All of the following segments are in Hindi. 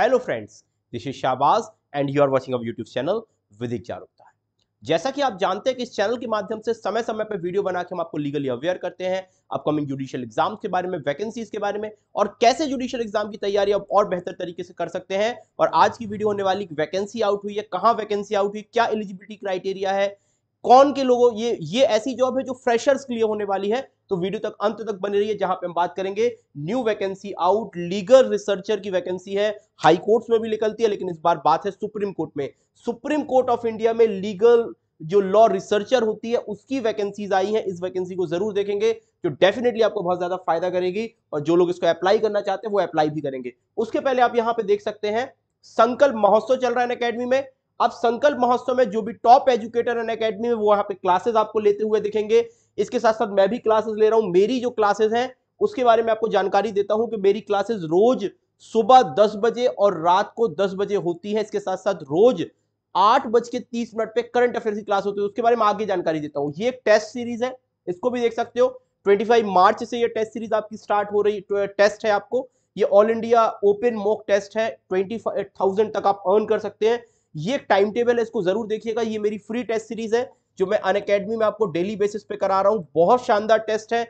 hello friends this is Shahbaz and you are watching our YouTube channel विधिक जागरूकता है जैसा कि आप जानते हैं कि इस चैनल के माध्यम से समय समय पर वीडियो बना के हम आपको लीगली अवेयर करते हैं अपकमिंग जुडिशियल एग्जाम के बारे में वैकेंसीज के बारे में और कैसे जुडिशियल एग्जाम की तैयारी आप और बेहतर तरीके से कर सकते हैं और आज की वीडियो होने वाली वैकेंसी आउट हुई है कहाँ वैकेंसी आउट हुई क्या एलिजिबिलिटी क्राइटेरिया है कौन के लोगों ये ये ऐसी जॉब है जो फ्रेशर्स के लिए होने वाली है तो वीडियो तक अंत तक बने रहिए जहां पे हम बात करेंगे new vacancy out legal researcher की वैकेंसी है हाई कोर्ट्स में भी निकलती है लेकिन इस बार बात है सुप्रीम कोर्ट में सुप्रीम कोर्ट ऑफ इंडिया में लीगल जो लॉ रिसर्चर होती है उसकी वैकेंसीज आई हैं इस वैकेंसी को जरूर देखेंगे जो डेफिनेटली आपको बहुत ज्यादा फायदा करेगी और जो लोग इसको अप्लाई करना चाहते हैं वो अप्लाई भी करेंगे उसके पहले आप यहां पे देख सकते हैं संकल्प महोत्सव चल रहा है अकेडमी में अब संकल्प महोत्सव में जो भी टॉप एजुकेटर एन अकेडमी में वो यहाँ पे क्लासेस आपको लेते हुए दिखेंगे इसके साथ साथ मैं भी क्लासेस ले रहा हूँ मेरी जो क्लासेस हैं उसके बारे में आपको जानकारी देता हूँ कि मेरी क्लासेस रोज सुबह दस बजे और रात को दस बजे होती है इसके साथ साथ रोज आठ बज के तीस मिनट पे करंट अफेयर की क्लास होती है उसके बारे में आगे जानकारी देता हूँ ये एक टेस्ट सीरीज है इसको भी देख सकते हो 25 मार्च से ये टेस्ट सीरीज आपकी स्टार्ट हो रही टेस्ट तो है आपको ये all India open mock test है ट्वेंटी थाउजेंड तक आप अर्न कर सकते हैं ये टाइम टेबल है इसको जरूर देखिएगा ये मेरी फ्री टेस्ट सीरीज है जो मैं अन अकेडमी में आपको डेली बेसिस पे करा रहा हूँ बहुत शानदार टेस्ट है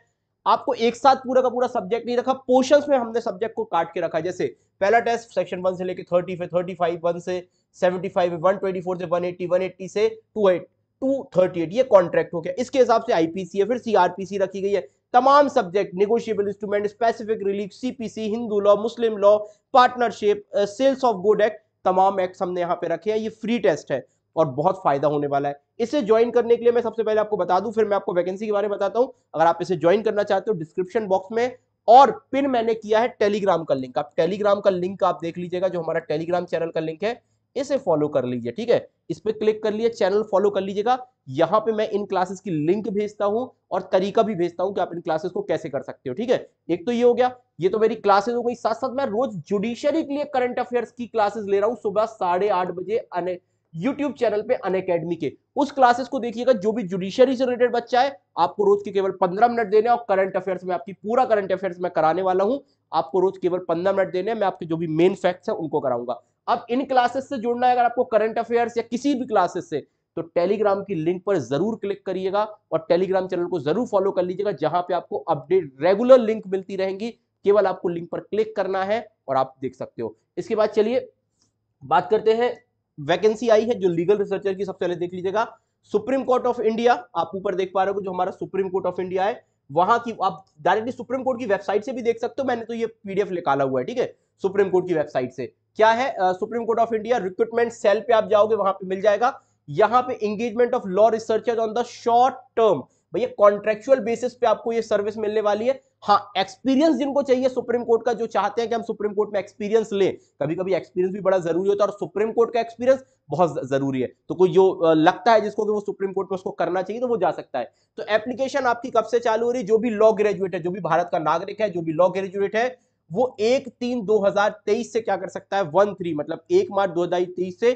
आपको एक साथ पूरा का पूरा सब्जेक्ट नहीं रखा पोर्शन में हमने सब्जेक्ट को काट के रखा जैसे पहला टेस्ट सेक्शन वन से लेकर थर्टी फिर थर्टी फाइव वन से seventy five one twenty four से वन एट्टी वन एट्टी से two eight two thirty eight ये कॉन्ट्रैक्ट हो गया इसके हिसाब से आईपीसी है फिर सीआरपीसी रखी गई है तमाम subject negotiable instrument specific relief CPC Hindu law Muslim law partnership sales of good act तमाम एक्ट हमने यहाँ पे रखे हैं ये फ्री टेस्ट है और बहुत फायदा होने वाला है इसे ज्वाइन करने के लिए मैं सबसे पहले आपको बता दूं फिर मैं आपको वैकेंसी के बारे में बताता हूं अगर आप इसे ज्वाइन करना चाहते हो डिस्क्रिप्शन बॉक्स में और पिन मैंने किया है टेलीग्राम का लिंक आप टेलीग्राम का लिंक आप देख लीजिएगा जो हमारा टेलीग्राम चैनल का लिंक है इसे फॉलो कर लीजिए ठीक है इस पर क्लिक कर लिए चैनल फॉलो कर लीजिएगा यहाँ पे मैं इन क्लासेस की लिंक भेजता हूं और तरीका भी भेजता हूँ कि आप इन क्लासेस को कैसे कर सकते हो ठीक है एक तो ये हो गया ये तो मेरी क्लासेस हो गई साथ साथ मैं रोज जुडिशियरी के लिए करंट अफेयर्स की क्लासेस ले रहा हूँ सुबह साढ़े आठ बजे यूट्यूब चैनल पे अन के उस क्लासेस को देखिएगा जो भी जुडिशरी से रिलेटेड बच्चा है आपको रोज के केवल पंद्रह मिनट देने और करंट अफेयर्स में आपकी पूरा करंट अफेयर्स में कराने वाला हूं आपको रोज केवल पंद्रह मिनट देने मैं आपके जो भी मेन फैक्ट्स है उनको कराऊंगा अब इन क्लासेस से जुड़ना है अगर आपको करंट अफेयर्स या किसी भी क्लासेस से तो टेलीग्राम की लिंक पर जरूर क्लिक करिएगा और टेलीग्राम चैनल को जरूर फॉलो कर लीजिएगा जहां पे आपको अपडेट रेगुलर लिंक मिलती रहेंगी केवल आपको लिंक पर क्लिक करना है और आप देख सकते हो इसके बाद चलिए बात करते हैं वैकेंसी आई है जो लीगल रिसर्चर की सबसे पहले देख लीजिएगा सुप्रीम कोर्ट ऑफ इंडिया आप ऊपर देख पा रहे हो जो हमारा सुप्रीम कोर्ट ऑफ इंडिया है वहां की आप डायरेक्टली सुप्रीम कोर्ट की वेबसाइट से भी देख सकते हो मैंने तो ये पीडीएफ निकाला हुआ है ठीक है सुप्रीम कोर्ट की वेबसाइट से क्या है Supreme Court of India recruitment cell पे आप जाओगे वहां पे मिल जाएगा यहां पे engagement of law researcher on the short term भैया कॉन्ट्रेक्चुअल बेसिस पे आपको ये सर्विस मिलने वाली है हाँ एक्सपीरियंस जिनको चाहिए सुप्रीम कोर्ट का जो चाहते हैं कि हम सुप्रीम कोर्ट में एक्सपीरियंस लें कभी कभी एक्सपीरियंस भी बड़ा जरूरी होता है और सुप्रीम कोर्ट का एक्सपीरियंस बहुत जरूरी है तो कोई जो लगता है जिसको कि वो सुप्रीम कोर्ट में उसको करना चाहिए तो वो जा सकता है तो एप्लीकेशन आपकी कब से चालू हो रही जो भी लॉ ग्रेजुएट है जो भी भारत का नागरिक है जो भी लॉ ग्रेजुएट है वो एक तीन दो हजार तेईस से क्या कर सकता है वन थ्री मतलब एक मार्च दो हजार तेईस से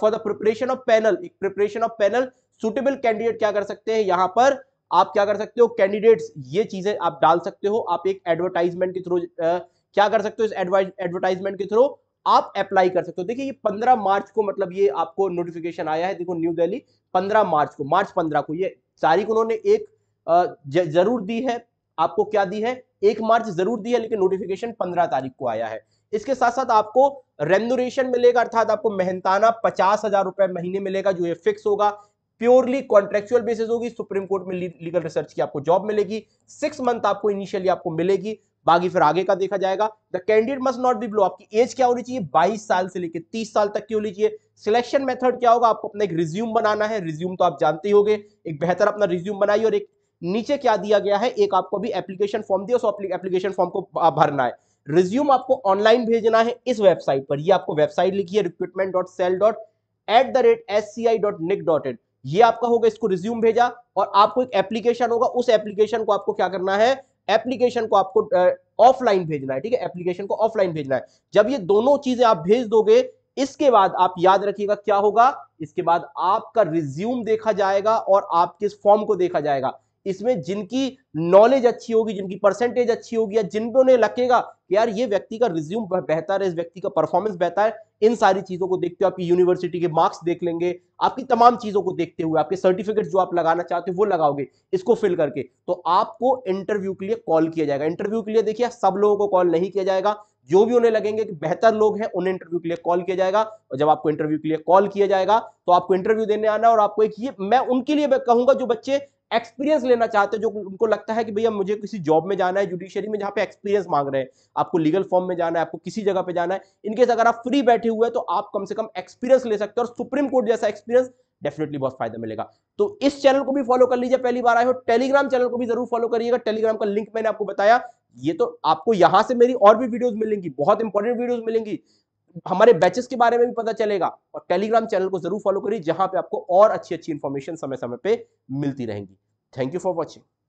for the preparation of panel preparation of panel suitable candidate क्या कर सकते हैं यहां पर आप क्या कर सकते हो कैंडिडेट्स ये चीजें आप डाल सकते हो आप एक एडवर्टाइजमेंट के थ्रू क्या कर सकते हो इस एडवर्टाइजमेंट के थ्रू आप अप्लाई कर सकते हो देखिए ये 15 मार्च को मतलब ये आपको नोटिफिकेशन आया है देखो न्यू दिल्ली 15 मार्च को मार्च 15 को ये तारीख उन्होंने एक जरूर दी है आपको क्या दी है एक मार्च जरूर दी है लेकिन नोटिफिकेशन पंद्रह तारीख को आया है इसके साथ साथ आपको रेमोरेशन मिलेगा अर्थात आपको मेहनताना पचास हजार रुपए महीने मिलेगा जो ये फिक्स होगा प्योरली कॉन्ट्रेक्चुअल बेसिस होगी सुप्रीम कोर्ट में लीगल रिसर्च की आपको जॉब मिलेगी सिक्स मंथ आपको इनिशियली आपको मिलेगी बाकी फिर आगे का देखा जाएगा the candidate must not be below आपकी एज क्या होनी चाहिए बाईस साल से लेकर तीस साल तक की होनी चाहिए सिलेक्शन मेथड क्या होगा आपको अपना एक रिज्यूम बनाना है रिज्यूम तो आप जानते ही गए एक बेहतर अपना रिज्यूम बनाइए और एक नीचे क्या दिया गया है एक आपको भी एप्लीकेशन फॉर्म दिया उस एप्लीकेशन फॉर्म को भरना है रिज्यूम आपको ऑनलाइन भेजना है इस वेबसाइट पर ये आपको वेबसाइट लिखी है recruitment dot cell dot at the rate S C I dot nic dot in ये आपका होगा इसको रिज्यूम भेजा और आपको एक एप्लीकेशन होगा उस एप्लीकेशन को आपको क्या करना है एप्लीकेशन को आपको ऑफलाइन भेजना है ठीक है एप्लीकेशन को ऑफलाइन भेजना है जब ये दोनों चीजें आप भेज दोगे इसके बाद आप याद रखिएगा क्या होगा इसके बाद आपका रिज्यूम देखा जाएगा और आपके फॉर्म को देखा जाएगा इसमें जिनकी नॉलेज अच्छी होगी जिनकी परसेंटेज अच्छी होगी या जिन पे उन्हें लगेगा कि यार ये व्यक्ति का रिज्यूम बेहतर है इस व्यक्ति का परफॉर्मेंस बेहतर है इन सारी चीज़ों को देखते हुए आपकी यूनिवर्सिटी के मार्क्स देख लेंगे आपकी तमाम चीज़ों को देखते हुए आपके सर्टिफिकेट जो आप लगाना चाहते हो वो लगाओगे इसको फिल करके तो आपको इंटरव्यू के लिए कॉल किया जाएगा इंटरव्यू के लिए देखिए सब लोगों को कॉल नहीं किया जाएगा जो भी उन्हें लगेंगे कि बेहतर लोग हैं उन्हें इंटरव्यू के लिए कॉल किया जाएगा और जब आपको इंटरव्यू के लिए कॉल किया जाएगा तो आपको इंटरव्यू देने आना और आपको एक ये मैं उनके लिए कहूंगा जो बच्चे एक्सपीरियंस लेना चाहते हैं जो उनको लगता है कि भैया मुझे किसी जॉब में जाना है जुडिशरी में जहाँ पे एक्सपीरियंस मांग रहे हैं आपको लीगल फॉर्म में जाना है आपको किसी जगह पे जाना है इनकेस अगर आप फ्री बैठे हुए हैं तो आप कम से कम एक्सपीरियंस ले सकते हो और सुप्रीम कोर्ट जैसा एक्सपीरियंस डेफिनेटली बहुत फायदा मिलेगा तो इस चैनल को भी फॉलो कर लीजिए पहली बार आए हो टेलीग्राम चैनल को भी जरूर फॉलो करिएगा टेलीग्राम का लिंक मैंने आपको बताया ये तो आपको यहां से मेरी और भी वीडियोस मिलेंगी बहुत इंपॉर्टेंट वीडियोस मिलेंगी हमारे बैचेस के बारे में भी पता चलेगा और टेलीग्राम चैनल को जरूर फॉलो करिए जहां पे आपको और अच्छी अच्छी इन्फॉर्मेशन समय समय पे मिलती रहेंगी थैंक यू फॉर वॉचिंग